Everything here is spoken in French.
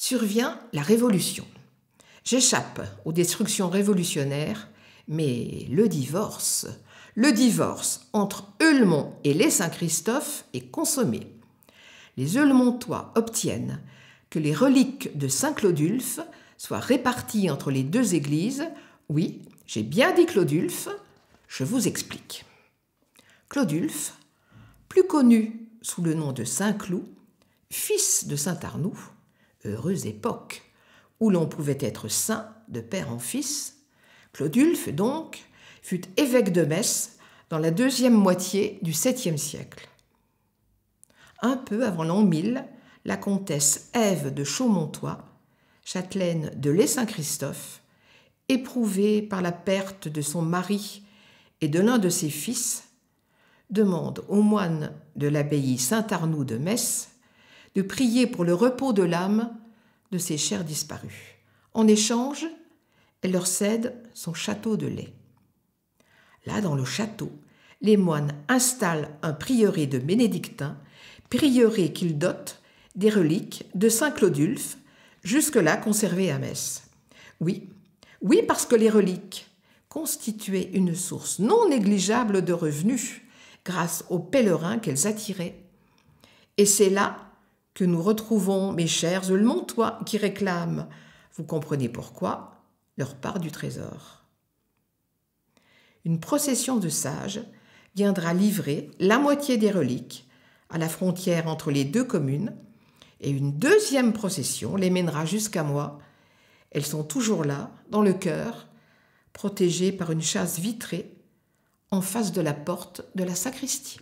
survient la Révolution. J'échappe aux destructions révolutionnaires, mais le divorce, le divorce entre Eulemont et les Saint-Christophe est consommé. Les Eulmontois obtiennent que les reliques de Saint-Claudulphe soient réparties entre les deux églises. Oui, j'ai bien dit Claudulphe, je vous explique. Claudulphe, plus connu sous le nom de Saint-Cloud, fils de Saint-Arnoux, heureuse époque, où l'on pouvait être saint de père en fils, Claudulf, donc fut évêque de Metz dans la deuxième moitié du 7e siècle. Un peu avant l'an 1000, la comtesse Ève de Chaumontois, châtelaine de lé Saint-Christophe, éprouvée par la perte de son mari et de l'un de ses fils, demande au moine de l'abbaye saint arnoux de Metz de prier pour le repos de l'âme de ses chers disparus. En échange, elle leur cède son château de lait. Là, dans le château, les moines installent un prieuré de bénédictins, prieuré qu'ils dotent des reliques de saint Claudulphe, jusque-là conservées à Metz. Oui, oui, parce que les reliques constituaient une source non négligeable de revenus grâce aux pèlerins qu'elles attiraient. Et c'est là que nous retrouvons, mes chers Montois, qui réclament, vous comprenez pourquoi, leur part du trésor. Une procession de sages viendra livrer la moitié des reliques à la frontière entre les deux communes, et une deuxième procession les mènera jusqu'à moi. Elles sont toujours là, dans le cœur, protégées par une chasse vitrée, en face de la porte de la sacristie.